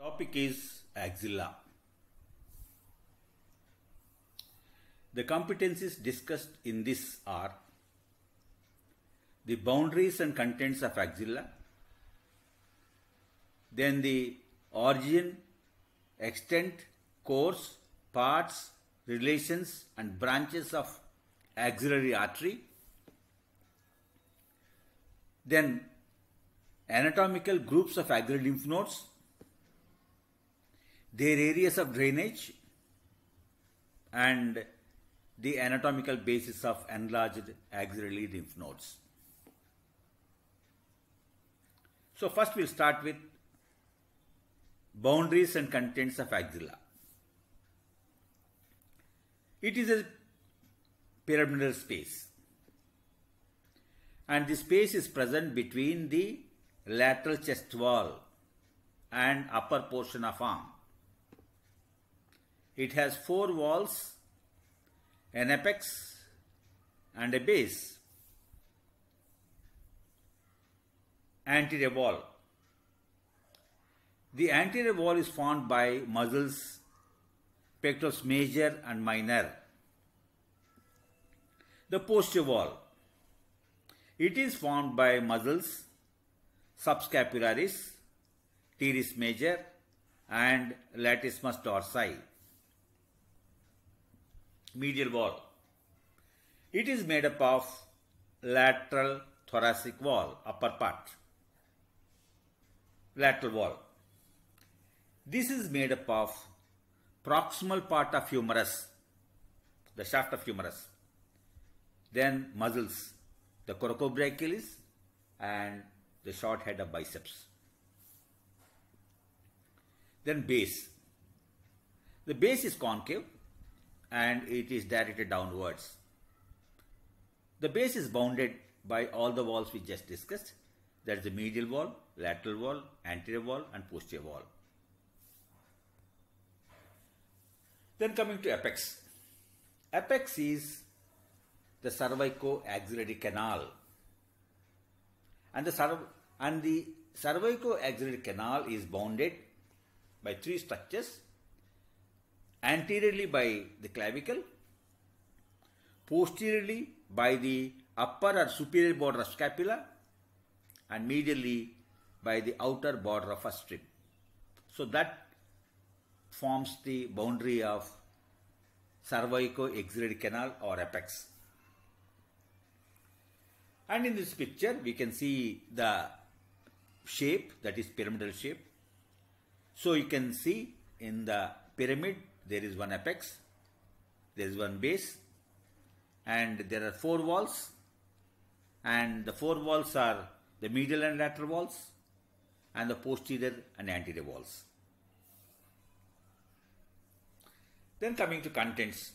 Topic is axilla. The competencies discussed in this are the boundaries and contents of axilla, then the origin, extent, course, parts, relations and branches of axillary artery, then anatomical groups of axillary lymph nodes, their areas of drainage and the anatomical basis of enlarged axillary lymph nodes. So first we'll start with boundaries and contents of axilla. It is a pyramidal space and the space is present between the lateral chest wall and upper portion of arm. It has four walls, an apex, and a base. Anterior wall. The anterior wall is formed by muscles, pectoris major and minor. The posterior wall. It is formed by muscles, subscapularis, teres major and latissimus dorsi medial wall. It is made up of lateral thoracic wall, upper part, lateral wall. This is made up of proximal part of humerus, the shaft of humerus, then muscles, the coracobrachialis and the short head of biceps. Then base. The base is concave and it is directed downwards. The base is bounded by all the walls we just discussed. That is the medial wall, lateral wall, anterior wall and posterior wall. Then coming to apex. Apex is the cervico-axillary canal. And the, cerv and the cervicoaxillary canal is bounded by three structures anteriorly by the clavicle, posteriorly by the upper or superior border of scapula and medially by the outer border of a strip. So that forms the boundary of cervico-axillary canal or apex. And in this picture, we can see the shape, that is pyramidal shape. So you can see in the pyramid, there is one apex, there is one base, and there are four walls, and the four walls are the medial and lateral walls, and the posterior and anterior walls. Then coming to contents.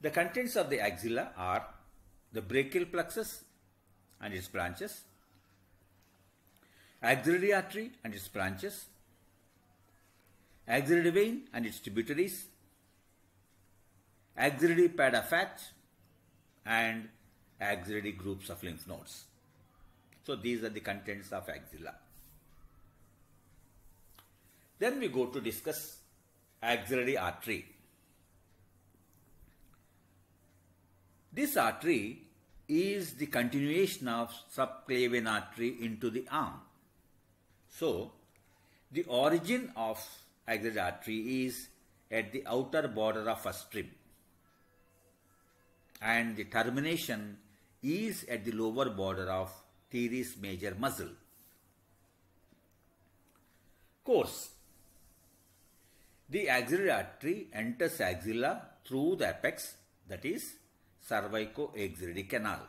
The contents of the axilla are the brachial plexus and its branches, axillary artery and its branches, axillary vein and its tributaries, axillary pad of fat and axillary groups of lymph nodes. So these are the contents of axilla. Then we go to discuss axillary artery. This artery is the continuation of subclavian artery into the arm. So, the origin of axillary artery is at the outer border of a strip and the termination is at the lower border of teres major muscle. Course The axillary artery enters axilla through the apex that is cervico-axillary canal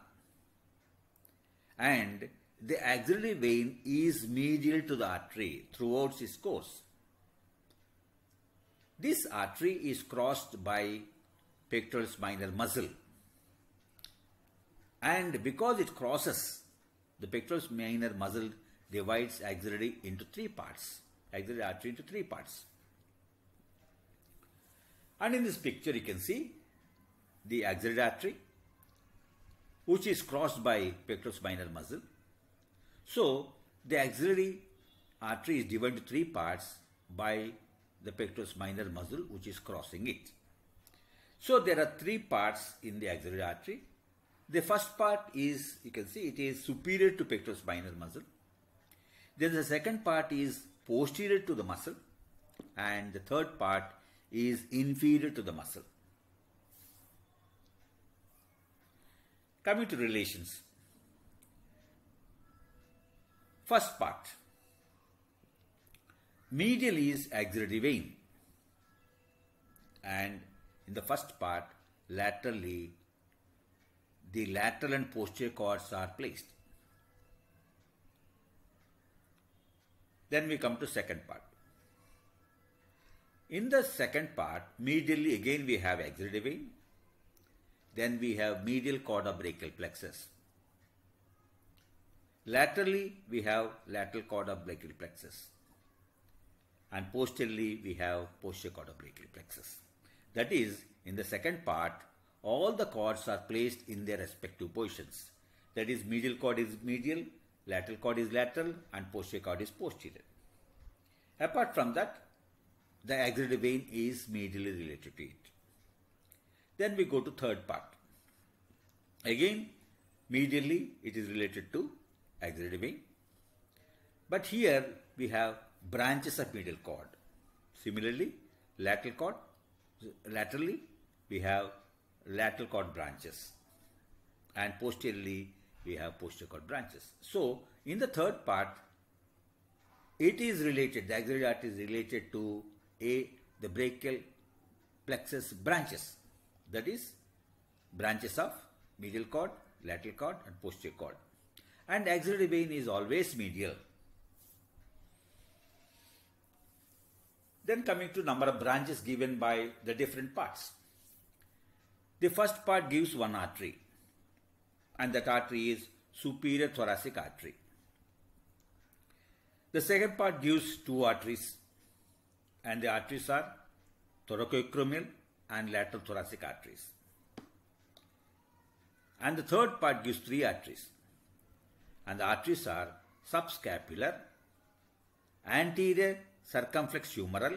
and the axillary vein is medial to the artery throughout its course. This artery uh, is crossed by pectoral spinal muscle. And because it crosses, the pectoral spinal muscle divides axillary into three parts, axillary artery into three parts. And in this picture, you can see the axillary artery, which is crossed by pectoral spinal muscle. So, the axillary artery is divided into three parts by the pectoralis minor muscle which is crossing it. So there are three parts in the axillary artery. The first part is, you can see it is superior to pectoralis minor muscle. Then the second part is posterior to the muscle and the third part is inferior to the muscle. Coming to relations. First part, Medially is axillary vein and in the first part laterally the lateral and posterior cords are placed. Then we come to second part. In the second part, medially again we have axillary vein. Then we have medial cord of brachial plexus. Laterally, we have lateral cord of brachial plexus and posteriorly we have posterior cordobrachal plexus. That is, in the second part, all the cords are placed in their respective positions. That is, medial cord is medial, lateral cord is lateral, and posterior cord is posterior. Apart from that, the axillary vein is medially related to it. Then we go to third part. Again, medially it is related to axillary vein. But here we have branches of medial cord. Similarly, lateral cord, laterally we have lateral cord branches and posteriorly we have posterior cord branches. So in the third part, it is related, the axillary artery is related to A, the brachial plexus branches, that is branches of medial cord, lateral cord and posterior cord. And axillary vein is always medial Then coming to number of branches given by the different parts. The first part gives one artery and that artery is superior thoracic artery. The second part gives two arteries and the arteries are thoracoacromial and lateral thoracic arteries. And the third part gives three arteries and the arteries are subscapular, anterior circumflex humeral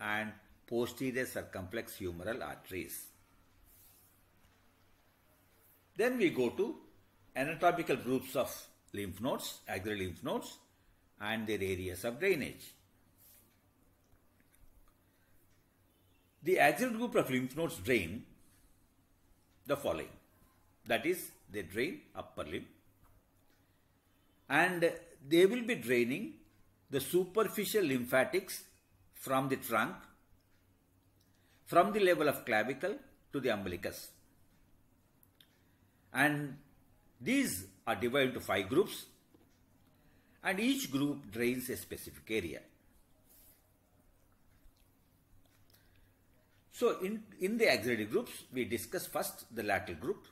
and posterior circumflex humeral arteries. Then we go to anatomical groups of lymph nodes, axillary lymph nodes and their areas of drainage. The axillary group of lymph nodes drain the following. That is, they drain upper limb and they will be draining the superficial lymphatics from the trunk from the level of clavicle to the umbilicus. And these are divided into five groups and each group drains a specific area. So in, in the axillary groups, we discuss first the lateral group.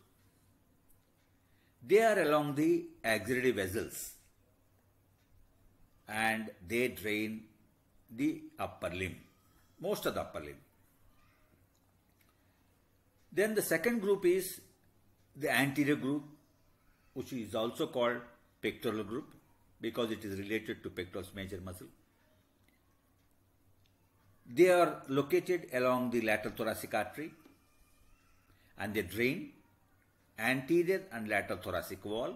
They are along the axillary vessels and they drain the upper limb, most of the upper limb. Then the second group is the anterior group, which is also called pectoral group because it is related to pectoralis major muscle. They are located along the lateral thoracic artery and they drain anterior and lateral thoracic wall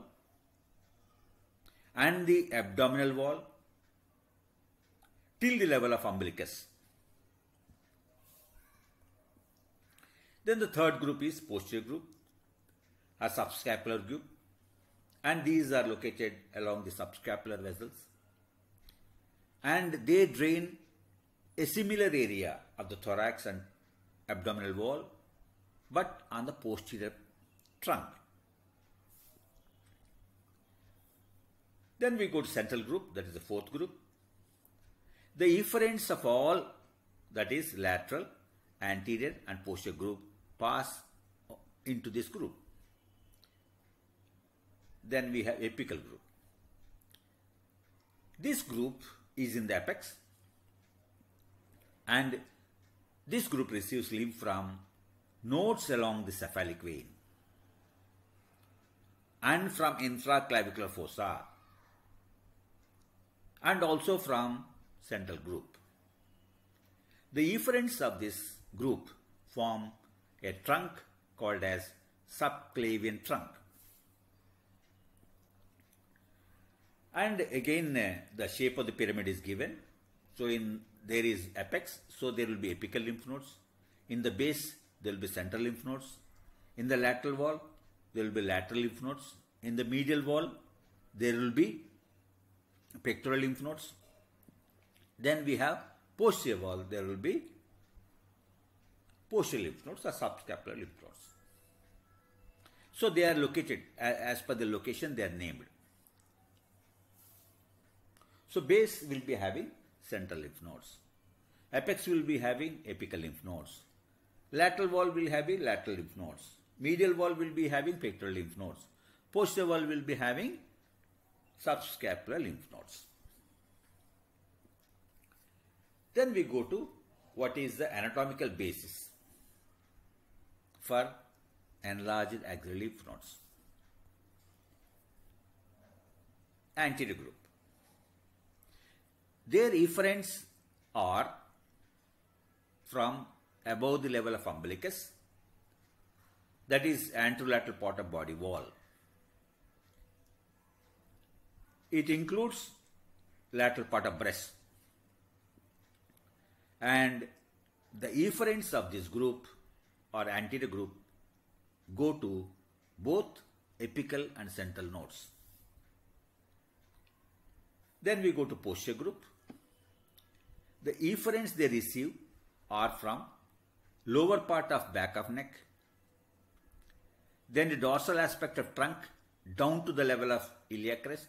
and the abdominal wall till the level of umbilicus. Then the third group is posterior group, a subscapular group, and these are located along the subscapular vessels and they drain a similar area of the thorax and abdominal wall but on the posterior trunk. Then we go to central group that is the fourth group the efferents of all, that is lateral, anterior and posterior group pass into this group. Then we have apical group. This group is in the apex and this group receives lymph from nodes along the cephalic vein and from infraclavicular fossa and also from central group. The efferents of this group form a trunk called as subclavian trunk. And again uh, the shape of the pyramid is given. So in there is apex, so there will be apical lymph nodes. In the base, there will be central lymph nodes. In the lateral wall, there will be lateral lymph nodes. In the medial wall, there will be pectoral lymph nodes. Then we have posterior wall, there will be posterior lymph nodes or subscapular lymph nodes. So they are located as per the location they are named. So base will be having central lymph nodes. Apex will be having apical lymph nodes. Lateral wall will have lateral lymph nodes. Medial wall will be having pectoral lymph nodes. Posterior wall will be having subscapular lymph nodes. Then we go to what is the anatomical basis for enlarged axillary nodes. Anterior group. Their efferents are from above the level of umbilicus, that is anterolateral part of body wall. It includes lateral part of breast and the efferents of this group or anterior group go to both apical and central nodes. Then we go to posterior group. The efferents they receive are from lower part of back of neck, then the dorsal aspect of trunk down to the level of iliac crest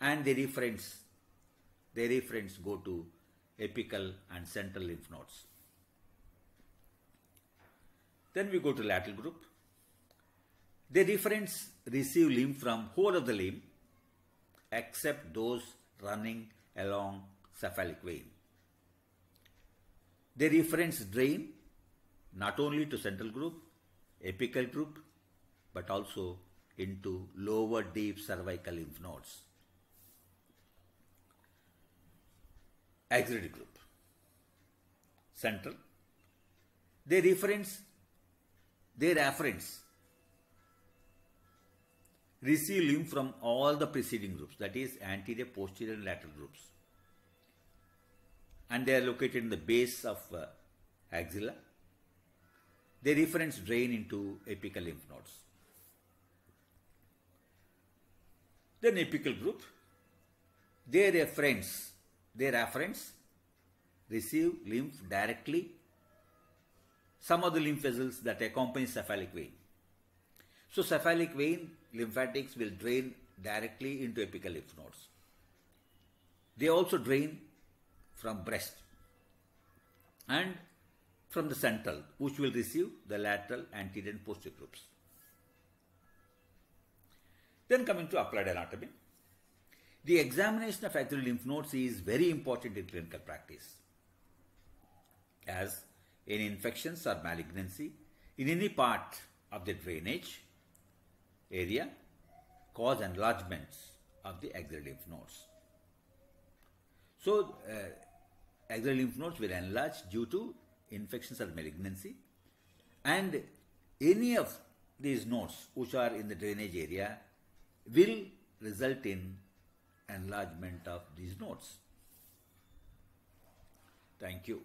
and the reference, the reference go to apical and central lymph nodes. Then we go to lateral group. They reference receive lymph from whole of the limb except those running along cephalic vein. They reference drain not only to central group, apical group, but also into lower deep cervical lymph nodes. Axillary group. Central. They reference, they reference, receive limb from all the preceding groups, that is anterior, posterior and lateral groups. And they are located in the base of uh, axilla. They reference drain into apical lymph nodes. Then apical group, they reference their afferents receive lymph directly. Some of the lymph vessels that accompany cephalic vein. So cephalic vein lymphatics will drain directly into apical lymph nodes. They also drain from breast and from the central which will receive the lateral anterior and posterior groups. Then coming to applied anatomy. The examination of axillary lymph nodes is very important in clinical practice. As in infections or malignancy, in any part of the drainage area, cause enlargements of the axillary lymph nodes. So, uh, axillary lymph nodes will enlarge due to infections or malignancy and any of these nodes which are in the drainage area will result in enlargement of these nodes. Thank you.